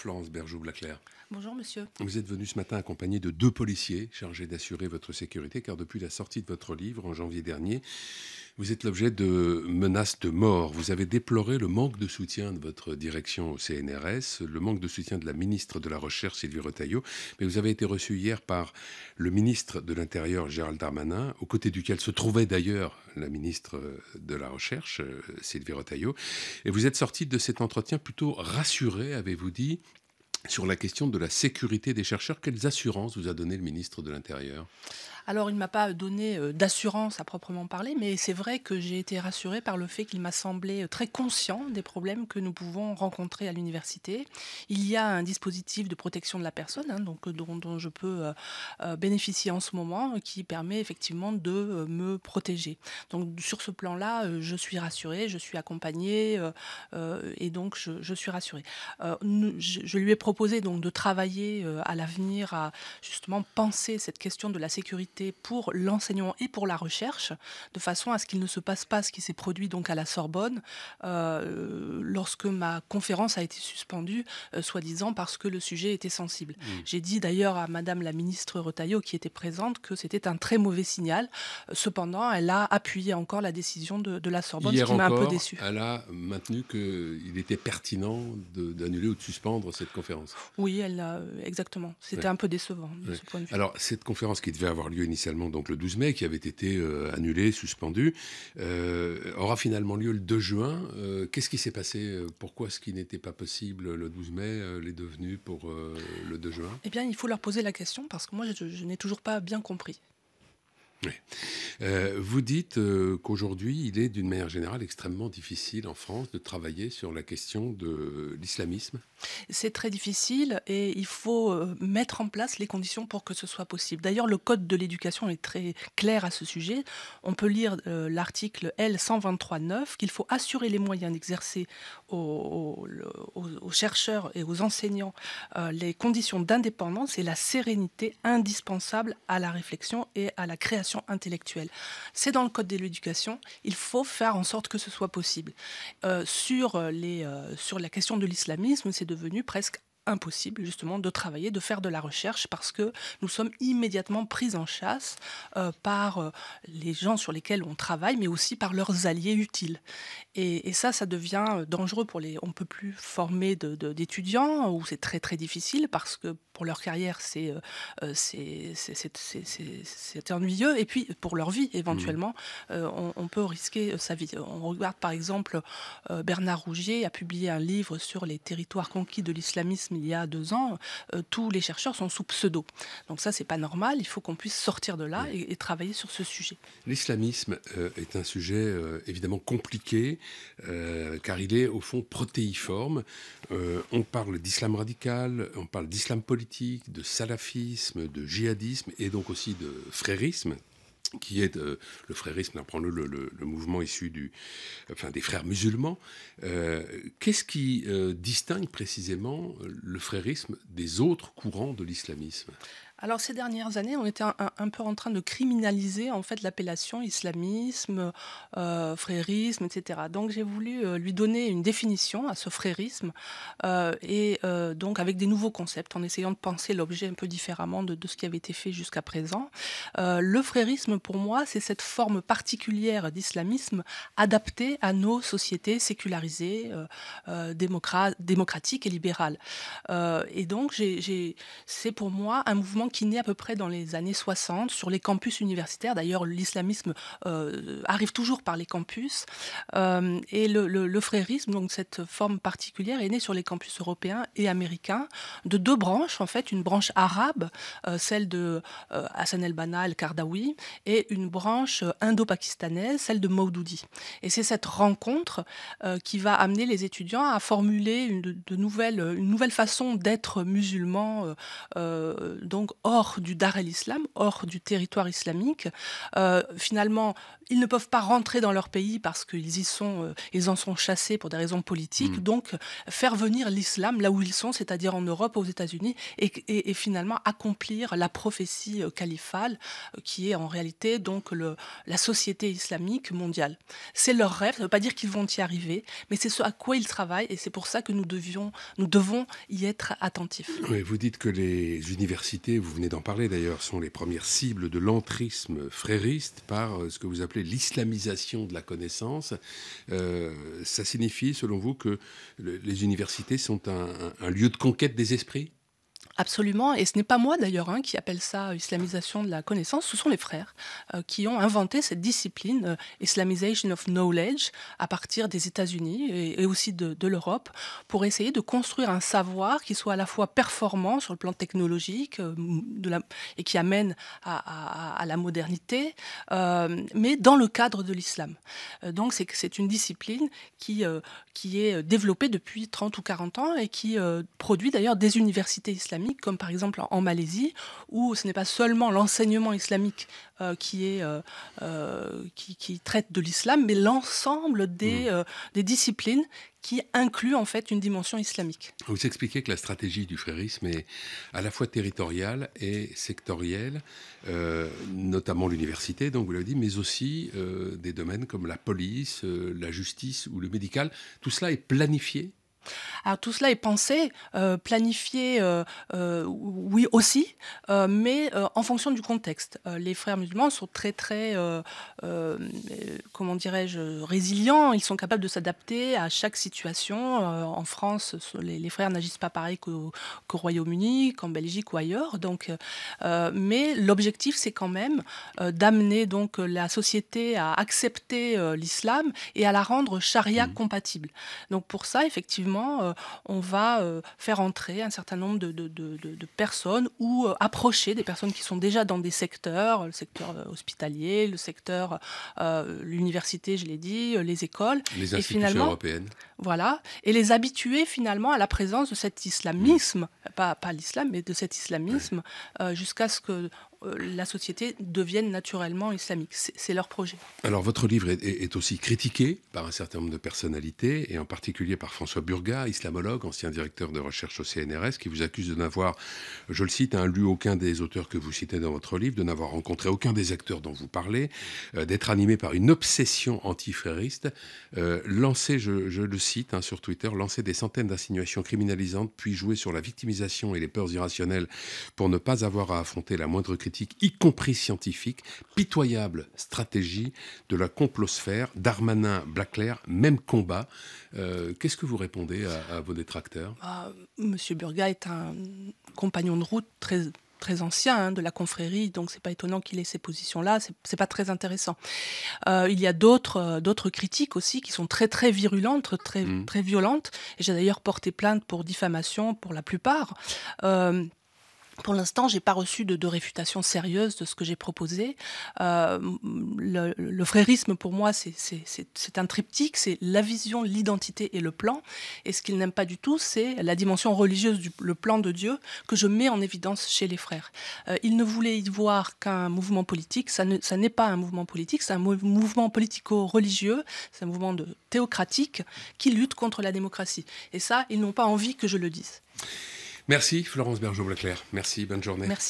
Florence Berjou-Blaclair. Bonjour monsieur. Vous êtes venu ce matin accompagné de deux policiers chargés d'assurer votre sécurité car depuis la sortie de votre livre en janvier dernier, vous êtes l'objet de menaces de mort. Vous avez déploré le manque de soutien de votre direction au CNRS, le manque de soutien de la ministre de la Recherche, Sylvie Retailleau. Mais vous avez été reçu hier par le ministre de l'Intérieur, Gérald Darmanin, aux côtés duquel se trouvait d'ailleurs la ministre de la Recherche, Sylvie Retailleau. Et vous êtes sorti de cet entretien plutôt rassuré, avez-vous dit, sur la question de la sécurité des chercheurs. Quelles assurances vous a donné le ministre de l'Intérieur alors, il ne m'a pas euh, donné euh, d'assurance à proprement parler, mais c'est vrai que j'ai été rassurée par le fait qu'il m'a semblé euh, très conscient des problèmes que nous pouvons rencontrer à l'université. Il y a un dispositif de protection de la personne, hein, donc, dont, je peux bénéficier en ce moment, qui permet effectivement de me protéger. Donc, sur ce plan-là, je suis rassurée, je suis accompagnée, et donc je, suis rassurée. je, je, lui ai proposé donc de travailler à l'avenir à justement penser cette question de la sécurité pour l'enseignement et pour la recherche, de façon à ce qu'il ne se passe pas ce qui s'est produit donc à la Sorbonne euh, lorsque ma conférence a été suspendue, euh, soi-disant parce que le sujet était sensible. Mmh. J'ai dit d'ailleurs à Madame la ministre Retailleau qui était présente que c'était un très mauvais signal. Cependant, elle a appuyé encore la décision de, la Sorbonne, ce qui m'a un peu déçu. Elle a maintenu qu'il était pertinent d'annuler ou de suspendre cette conférence. Oui, elle a, exactement. C'était un peu décevant Alors cette conférence qui devait avoir lieu initialement donc le 12 mai, qui avait été euh, annulé, suspendu, euh, aura finalement lieu le 2 juin. Euh, qu'est-ce qui s'est passé Pourquoi ce qui n'était pas possible le 12 mai l'est devenu pour le 2 juin Eh bien, il faut leur poser la question parce que moi, je n'ai toujours pas bien compris. Euh, vous dites euh, qu'aujourd'hui, il est d'une manière générale extrêmement difficile en France de travailler sur la question de l'islamisme. C'est très difficile et il faut euh, mettre en place les conditions pour que ce soit possible. D'ailleurs, le Code de l'éducation est très clair à ce sujet. On peut lire l'article L123.9 qu'il faut assurer les moyens d'exercer aux, aux, chercheurs et aux enseignants les conditions d'indépendance et la sérénité indispensables à la réflexion et à la création intellectuelle. C'est dans le Code de l'éducation, il faut faire en sorte que ce soit possible. Euh, sur, euh, les, euh, sur la question de l'islamisme, c'est devenu presque impossible justement de travailler, de faire de la recherche parce que nous sommes immédiatement pris en chasse euh, par euh, les gens sur lesquels on travaille, mais aussi par leurs alliés utiles. Et, ça, ça devient euh, dangereux pour les. On ne peut plus former d'étudiants ou c'est très très difficile parce que pour leur carrière c'est ennuyeux et puis pour leur vie éventuellement mmh. on, peut risquer sa vie. On regarde par exemple Bernard Rougier a publié un livre sur les territoires conquis de l'islamisme il y a deux ans, euh, tous les chercheurs sont sous pseudo. Donc ça, c'est pas normal. Il faut qu'on puisse sortir de là et, travailler sur ce sujet. L'islamisme euh, est un sujet euh, évidemment compliqué car il est au fond protéiforme. on parle d'islam radical, on parle d'islam politique, de salafisme, de djihadisme et donc aussi de frérisme qui est euh, le frérisme, apprend-le, le, mouvement issu du, des frères musulmans. Euh, qu'est-ce qui euh, distingue précisément le frérisme des autres courants de l'islamisme alors ces dernières années, on était un, peu en train de criminaliser en fait l'appellation islamisme, euh, frérisme, etc. Donc j'ai voulu euh, lui donner une définition à ce frérisme euh, et donc avec des nouveaux concepts en essayant de penser l'objet un peu différemment de, de, ce qui avait été fait jusqu'à présent. le frérisme pour moi, c'est cette forme particulière d'islamisme adaptée à nos sociétés sécularisées, démocratiques et libérales. et donc c'est pour moi un mouvement qui naît à peu près dans les années 60 sur les campus universitaires. D'ailleurs, l'islamisme euh, arrive toujours par les campus. Euh, et le, frérisme, donc cette forme particulière, est née sur les campus européens et américains de deux branches, en fait, une branche arabe, euh, celle de Hassan el-Banna el-Kardawi, et une branche indo-pakistanaise, celle de Maududi. Et c'est cette rencontre qui va amener les étudiants à formuler une, de une nouvelle façon d'être musulman donc hors du Dar el-Islam, hors du territoire islamique. Euh, finalement, ils ne peuvent pas rentrer dans leur pays parce qu'ils y sont, euh, ils en sont chassés pour des raisons politiques. Mm. Donc, faire venir l'islam là où ils sont, c'est-à-dire en Europe, aux États-Unis, et, finalement accomplir la prophétie euh, califale, qui est en réalité donc la société islamique mondiale. C'est leur rêve. Ça ne veut pas dire qu'ils vont y arriver, mais c'est ce à quoi ils travaillent, et c'est pour ça que nous devions, nous devons y être attentifs. vous dites que les universités vous venez d'en parler d'ailleurs, sont les premières cibles de l'antrisme frériste par euh, ce que vous appelez l'islamisation de la connaissance. Euh, ça signifie, selon vous, que les universités sont un lieu de conquête des esprits Absolument, et ce n'est pas moi d'ailleurs hein, qui appelle ça euh, islamisation de la connaissance, ce sont les frères euh, qui ont inventé cette discipline, islamisation euh, Islamization of Knowledge, à partir des États-Unis et, aussi de, l'Europe, pour essayer de construire un savoir qui soit à la fois performant sur le plan technologique de et qui amène à, la modernité, mais dans le cadre de l'islam. donc c'est une discipline qui, qui est développée depuis 30 ou 40 ans et qui produit d'ailleurs des universités islamiques comme par exemple en Malaisie, où ce n'est pas seulement l'enseignement islamique euh, qui, est, euh, euh, qui, traite de l'islam, mais l'ensemble des, mm. des, disciplines qui incluent en fait une dimension islamique. Vous expliquez que la stratégie du frérisme est à la fois territoriale et sectorielle, notamment l'université, donc vous l'avez dit, mais aussi des domaines comme la police, la justice ou le médical. Tout cela est planifié alors tout cela est pensé, euh, planifié, euh, euh, oui aussi, mais en fonction du contexte. les frères musulmans sont très très, comment dirais-je, résilients. Ils sont capables de s'adapter à chaque situation. en France, les, frères n'agissent pas pareil qu'au Royaume-Uni, qu'en Belgique ou ailleurs. Donc, mais l'objectif, c'est quand même d'amener donc la société à accepter l'islam et à la rendre charia mmh. compatible. Donc pour ça, effectivement euh, on va euh, faire entrer un certain nombre de, personnes ou euh, approcher des personnes qui sont déjà dans des secteurs, le secteur hospitalier, le secteur, l'université, je l'ai dit, les écoles. Les institutions européennes. Voilà. Et les habituer finalement à la présence de cet islamisme, mmh. pas, l'islam, mais de cet islamisme, jusqu'à ce que euh, la société devienne naturellement islamique. C'est leur projet. Alors votre livre est, aussi critiqué par un certain nombre de personnalités, et en particulier par François Burga, islamologue, ancien directeur de recherche au CNRS, qui vous accuse de n'avoir, je le cite, hein, lu aucun des auteurs que vous citez dans votre livre, de n'avoir rencontré aucun des acteurs dont vous parlez, euh, d'être animé par une obsession antifrériste, euh, lancer, je, le cite hein, sur Twitter, lancer des centaines d'insinuations criminalisantes, puis jouer sur la victimisation et les peurs irrationnelles pour ne pas avoir à affronter la moindre critique y compris scientifique, pitoyable stratégie de la complosphère, Darmanin, Blackler, même combat. Euh, qu'est-ce que vous répondez à, vos détracteurs ah, Monsieur Burga est un compagnon de route très très ancien hein, de la confrérie, donc c'est pas étonnant qu'il ait ces positions-là, c'est pas très intéressant. Euh, il y a d'autres euh, d'autres critiques aussi qui sont très très virulentes, très mmh. très violentes, et j'ai d'ailleurs porté plainte pour diffamation pour la plupart. Euh, pour l'instant, j'ai pas reçu de, réfutation sérieuse de ce que j'ai proposé. Euh, le, frérisme, pour moi, c'est un triptyque, c'est la vision, l'identité et le plan. Et ce qu'il n'aiment pas du tout, c'est la dimension religieuse du le plan de Dieu que je mets en évidence chez les frères. Euh, il ne voulaient y voir qu'un mouvement politique. Ça n'est pas un mouvement politique, c'est un mouvement politico-religieux, c'est un mouvement de théocratique qui lutte contre la démocratie. Et ça, ils n'ont pas envie que je le dise. Merci Florence bergeau blaclair Merci, bonne journée. Merci.